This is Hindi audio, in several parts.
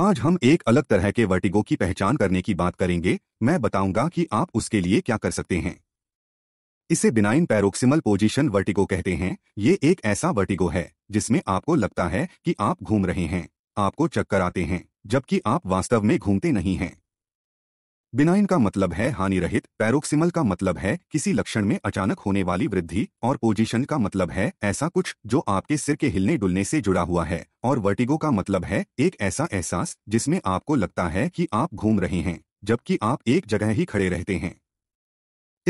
आज हम एक अलग तरह के वर्टिगो की पहचान करने की बात करेंगे मैं बताऊंगा कि आप उसके लिए क्या कर सकते हैं इसे बिनाइन पैरोक्सिमल पोजीशन वर्टिगो कहते हैं ये एक ऐसा वर्टिगो है जिसमें आपको लगता है कि आप घूम रहे हैं आपको चक्कर आते हैं जबकि आप वास्तव में घूमते नहीं हैं बिनाइन का मतलब है हानि रहित पैरोक्सिमल का मतलब है किसी लक्षण में अचानक होने वाली वृद्धि और पोजीशन का मतलब है ऐसा कुछ जो आपके सिर के हिलने डुलने से जुड़ा हुआ है और वर्टिगो का मतलब है एक ऐसा एहसास जिसमें आपको लगता है कि आप घूम रहे हैं जबकि आप एक जगह ही खड़े रहते हैं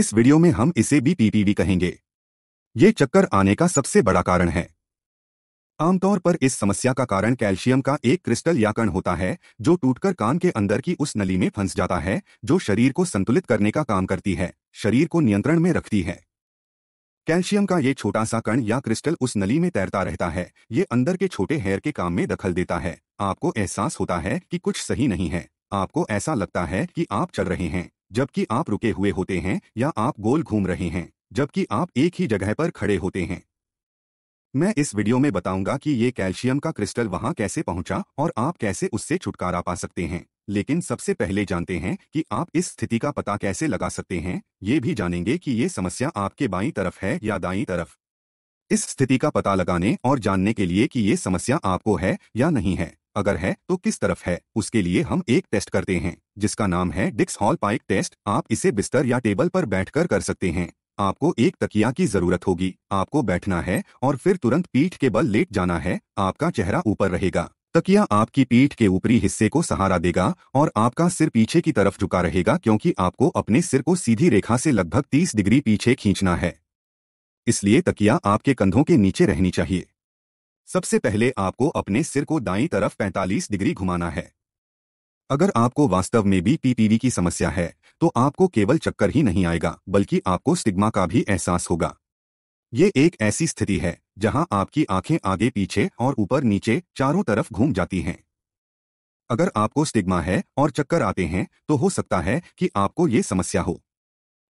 इस वीडियो में हम इसे भी पीपीवी कहेंगे ये चक्कर आने का सबसे बड़ा कारण है आमतौर पर इस समस्या का कारण कैल्शियम का एक क्रिस्टल या कण होता है जो टूटकर कान के अंदर की उस नली में फंस जाता है जो शरीर को संतुलित करने का काम करती है शरीर को नियंत्रण में रखती है कैल्शियम का ये छोटा सा कण या क्रिस्टल उस नली में तैरता रहता है ये अंदर के छोटे हेयर के काम में दखल देता है आपको एहसास होता है कि कुछ सही नहीं है आपको ऐसा लगता है कि आप चल रहे हैं जबकि आप रुके हुए होते हैं या आप गोल घूम रहे हैं जबकि आप एक ही जगह पर खड़े होते हैं मैं इस वीडियो में बताऊंगा कि ये कैल्शियम का क्रिस्टल वहां कैसे पहुंचा और आप कैसे उससे छुटकारा पा सकते हैं लेकिन सबसे पहले जानते हैं कि आप इस स्थिति का पता कैसे लगा सकते हैं ये भी जानेंगे कि ये समस्या आपके बाई तरफ है या दाई तरफ इस स्थिति का पता लगाने और जानने के लिए कि ये समस्या आपको है या नहीं है अगर है तो किस तरफ है उसके लिए हम एक टेस्ट करते हैं जिसका नाम है डिक्स हॉल पाइक टेस्ट आप इसे बिस्तर या टेबल पर बैठकर कर सकते हैं आपको एक तकिया की जरूरत होगी आपको बैठना है और फिर तुरंत पीठ के बल लेट जाना है आपका चेहरा ऊपर रहेगा तकिया आपकी पीठ के ऊपरी हिस्से को सहारा देगा और आपका सिर पीछे की तरफ झुका रहेगा क्योंकि आपको अपने सिर को सीधी रेखा से लगभग 30 डिग्री पीछे खींचना है इसलिए तकिया आपके कंधों के नीचे रहनी चाहिए सबसे पहले आपको अपने सिर को दाई तरफ पैंतालीस डिग्री घुमाना है अगर आपको वास्तव में भी पीपीवी की समस्या है तो आपको केवल चक्कर ही नहीं आएगा बल्कि आपको स्टिग्मा का भी एहसास होगा ये एक ऐसी स्थिति है जहां आपकी आंखें आगे पीछे और ऊपर नीचे चारों तरफ घूम जाती हैं अगर आपको स्टिग्मा है और चक्कर आते हैं तो हो सकता है कि आपको ये समस्या हो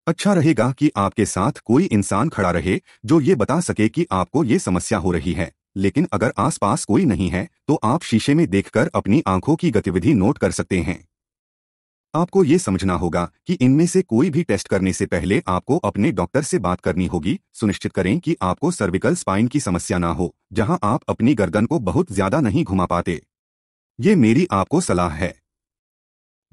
अच्छा रहेगा कि आपके साथ कोई इंसान खड़ा रहे जो ये बता सके कि आपको ये समस्या हो रही है लेकिन अगर आसपास कोई नहीं है तो आप शीशे में देखकर अपनी आंखों की गतिविधि नोट कर सकते हैं आपको ये समझना होगा कि इनमें से कोई भी टेस्ट करने से पहले आपको अपने डॉक्टर से बात करनी होगी सुनिश्चित करें कि आपको सर्विकल स्पाइन की समस्या ना हो जहां आप अपनी गर्दन को बहुत ज्यादा नहीं घुमा पाते ये मेरी आपको सलाह है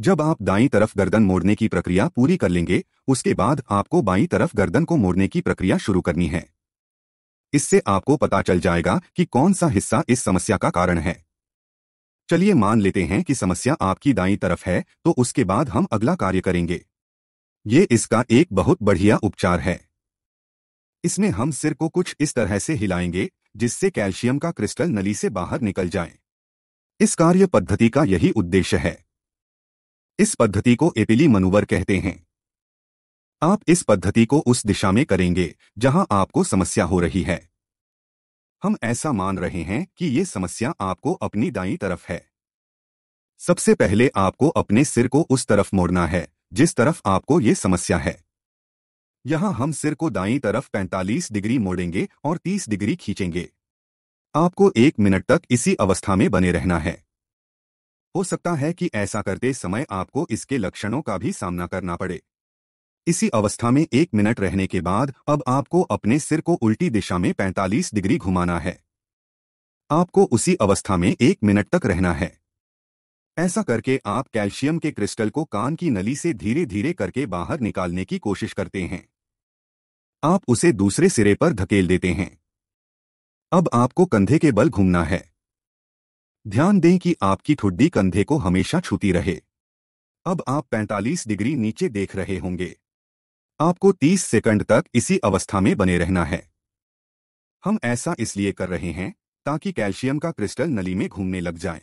जब आप दाई तरफ गर्दन मोड़ने की प्रक्रिया पूरी कर लेंगे उसके बाद आपको बाई तरफ गर्दन को मोड़ने की प्रक्रिया शुरू करनी है इससे आपको पता चल जाएगा कि कौन सा हिस्सा इस समस्या का कारण है चलिए मान लेते हैं कि समस्या आपकी दाई तरफ है तो उसके बाद हम अगला कार्य करेंगे ये इसका एक बहुत बढ़िया उपचार है इसमें हम सिर को कुछ इस तरह से हिलाएंगे जिससे कैल्शियम का क्रिस्टल नली से बाहर निकल जाए इस कार्य पद्धति का यही उद्देश्य है इस पद्धति को एपिली मनुवर कहते हैं आप इस पद्धति को उस दिशा में करेंगे जहां आपको समस्या हो रही है हम ऐसा मान रहे हैं कि ये समस्या आपको अपनी दाई तरफ है सबसे पहले आपको अपने सिर को उस तरफ मोड़ना है जिस तरफ आपको ये समस्या है यहां हम सिर को दाई तरफ 45 डिग्री मोड़ेंगे और 30 डिग्री खींचेंगे आपको एक मिनट तक इसी अवस्था में बने रहना है हो सकता है कि ऐसा करते समय आपको इसके लक्षणों का भी सामना करना पड़े इसी अवस्था में एक मिनट रहने के बाद अब आपको अपने सिर को उल्टी दिशा में 45 डिग्री घुमाना है आपको उसी अवस्था में एक मिनट तक रहना है ऐसा करके आप कैल्शियम के क्रिस्टल को कान की नली से धीरे धीरे करके बाहर निकालने की कोशिश करते हैं आप उसे दूसरे सिरे पर धकेल देते हैं अब आपको कंधे के बल घूमना है ध्यान दें कि आपकी ठुड्डी कंधे को हमेशा छूती रहे अब आप 45 डिग्री नीचे देख रहे होंगे आपको 30 सेकंड तक इसी अवस्था में बने रहना है हम ऐसा इसलिए कर रहे हैं ताकि कैल्शियम का क्रिस्टल नली में घूमने लग जाए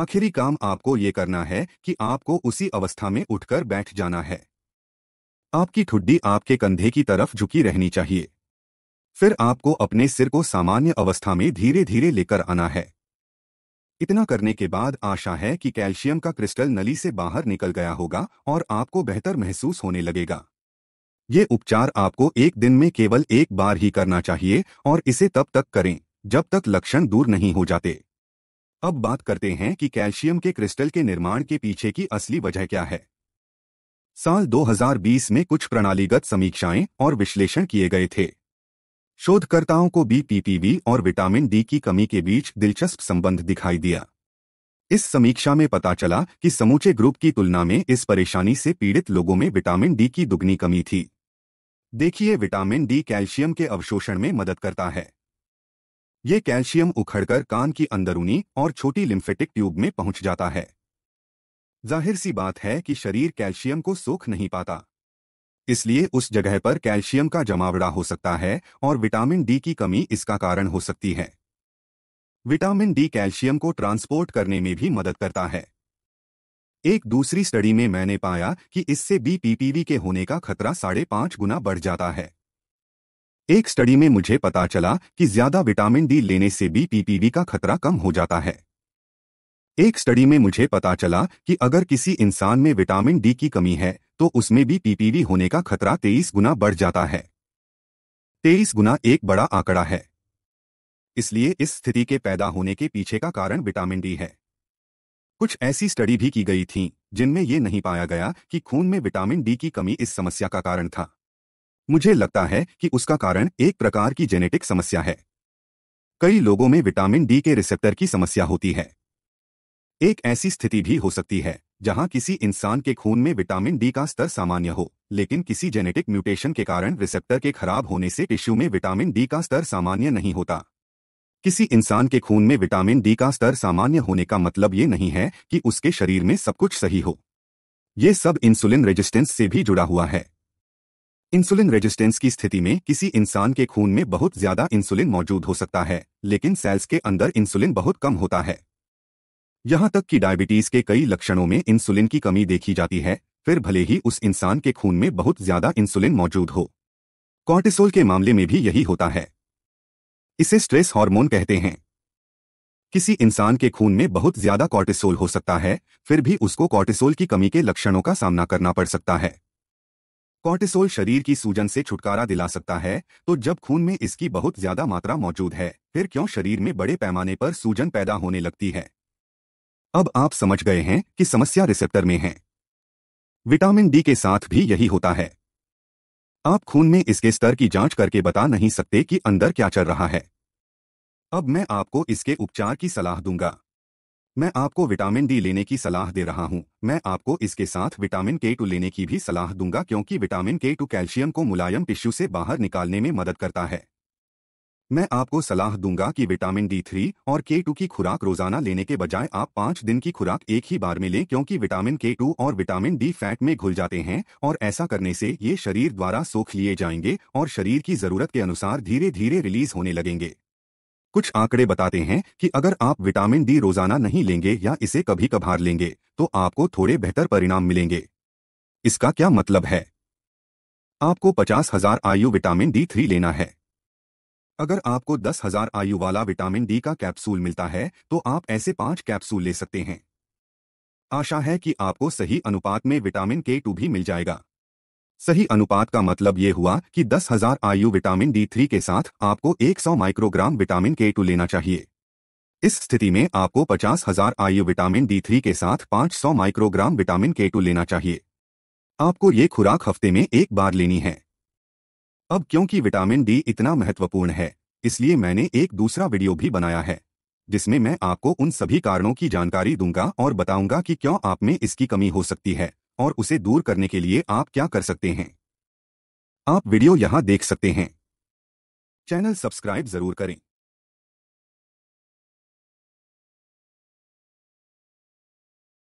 आखिरी काम आपको ये करना है कि आपको उसी अवस्था में उठकर बैठ जाना है आपकी ठुड्डी आपके कंधे की तरफ झुकी रहनी चाहिए फिर आपको अपने सिर को सामान्य अवस्था में धीरे धीरे लेकर आना है इतना करने के बाद आशा है कि कैल्शियम का क्रिस्टल नली से बाहर निकल गया होगा और आपको बेहतर महसूस होने लगेगा ये उपचार आपको एक दिन में केवल एक बार ही करना चाहिए और इसे तब तक करें जब तक लक्षण दूर नहीं हो जाते अब बात करते हैं कि कैल्शियम के क्रिस्टल के निर्माण के पीछे की असली वजह क्या है साल 2020 में कुछ प्रणालीगत समीक्षाएं और विश्लेषण किए गए थे शोधकर्ताओं को बीपीपीबी और विटामिन डी की कमी के बीच दिलचस्प संबंध दिखाई दिया इस समीक्षा में पता चला कि समूचे ग्रुप की तुलना में इस परेशानी से पीड़ित लोगों में विटामिन डी की दुगनी कमी थी देखिए विटामिन डी कैल्शियम के अवशोषण में मदद करता है ये कैल्शियम उखड़कर कान की अंदरूनी और छोटी लिम्फेटिक ट्यूब में पहुंच जाता है जाहिर सी बात है कि शरीर कैल्शियम को सोख नहीं पाता इसलिए उस जगह पर कैल्शियम का जमावड़ा हो सकता है और विटामिन डी की कमी इसका कारण हो सकती है विटामिन डी कैल्शियम को ट्रांसपोर्ट करने में भी मदद करता है एक दूसरी स्टडी में मैंने पाया कि इससे बीपीपीवी के होने का खतरा साढ़े पांच गुना बढ़ जाता है एक स्टडी में मुझे पता चला कि ज्यादा विटामिन डी लेने से भी पीपीवी का खतरा कम हो जाता है एक स्टडी में मुझे पता चला कि अगर किसी इंसान में विटामिन डी की कमी है तो उसमें भी पीपीवी होने का खतरा तेईस गुना बढ़ जाता है तेईस गुना एक बड़ा आंकड़ा है इसलिए इस स्थिति के पैदा होने के पीछे का कारण विटामिन डी है कुछ ऐसी स्टडी भी की गई थी जिनमें यह नहीं पाया गया कि खून में विटामिन डी की कमी इस समस्या का कारण था मुझे लगता है कि उसका कारण एक प्रकार की जेनेटिक समस्या है कई लोगों में विटामिन डी के रिसेप्टर की समस्या होती है एक ऐसी स्थिति भी हो सकती है जहां किसी इंसान के खून में विटामिन डी का स्तर सामान्य हो लेकिन किसी जेनेटिक म्यूटेशन के कारण रिसेप्टर के खराब होने से टिश्यू में विटामिन डी का स्तर सामान्य नहीं होता किसी इंसान के खून में विटामिन डी का स्तर सामान्य होने का मतलब ये नहीं है कि उसके शरीर में सब कुछ सही हो ये सब इंसुलिन रेजिस्टेंस से भी जुड़ा हुआ है इंसुलिन रेजिस्टेंस की स्थिति में किसी इंसान के खून में बहुत ज्यादा इंसुलिन मौजूद हो सकता है लेकिन सेल्स के अंदर इंसुलिन बहुत कम होता है यहां तक कि डायबिटीज के कई लक्षणों में इंसुलिन की कमी देखी जाती है फिर भले ही उस इंसान के खून में बहुत ज्यादा इंसुलिन मौजूद हो कॉर्टिसोल के मामले में भी यही होता है इसे स्ट्रेस हार्मोन कहते हैं किसी इंसान के खून में बहुत ज्यादा कॉर्टिसोल हो सकता है फिर भी उसको कॉर्टिसोल की कमी के लक्षणों का सामना करना पड़ सकता है कॉर्टिसोल शरीर की सूजन से छुटकारा दिला सकता है तो जब खून में इसकी बहुत ज्यादा मात्रा मौजूद है फिर क्यों शरीर में बड़े पैमाने पर सूजन पैदा होने लगती है अब आप समझ गए हैं कि समस्या रिसेप्टर में है विटामिन डी के साथ भी यही होता है आप खून में इसके स्तर की जांच करके बता नहीं सकते कि अंदर क्या चल रहा है अब मैं आपको इसके उपचार की सलाह दूंगा मैं आपको विटामिन डी लेने की सलाह दे रहा हूं। मैं आपको इसके साथ विटामिन के टू लेने की भी सलाह दूंगा क्योंकि विटामिन के टू कैल्शियम को मुलायम टिश्यू से बाहर निकालने में मदद करता है मैं आपको सलाह दूंगा कि विटामिन डी थ्री और के टू की खुराक रोजाना लेने के बजाय आप पाँच दिन की खुराक एक ही बार में लें क्योंकि विटामिन के टू और विटामिन डी फैट में घुल जाते हैं और ऐसा करने से ये शरीर द्वारा सोख लिए जाएंगे और शरीर की जरूरत के अनुसार धीरे धीरे रिलीज होने लगेंगे कुछ आंकड़े बताते हैं कि अगर आप विटामिन डी रोजाना नहीं लेंगे या इसे कभी कभार लेंगे तो आपको थोड़े बेहतर परिणाम मिलेंगे इसका क्या मतलब है आपको पचास हजार आयु विटामिन डी थ्री लेना है अगर आपको दस हजार आयु वाला विटामिन डी का कैप्सूल मिलता है तो आप ऐसे पांच कैप्सूल ले सकते हैं आशा है कि आपको सही अनुपात में विटामिन के टू भी मिल जाएगा सही अनुपात का मतलब ये हुआ कि दस हजार आयु विटामिन डी थ्री के साथ आपको 100 माइक्रोग्राम विटामिन के टू लेना चाहिए इस स्थिति में आपको पचास हजार आयु विटामिन डी थ्री के साथ 500 माइक्रोग्राम विटामिन के टू लेना चाहिए आपको ये खुराक हफ्ते में एक बार लेनी है अब क्योंकि विटामिन डी इतना महत्वपूर्ण है इसलिए मैंने एक दूसरा वीडियो भी बनाया है जिसमें मैं आपको उन सभी कारणों की जानकारी दूंगा और बताऊंगा कि क्यों आप में इसकी कमी हो सकती है और उसे दूर करने के लिए आप क्या कर सकते हैं आप वीडियो यहां देख सकते हैं चैनल सब्सक्राइब जरूर करें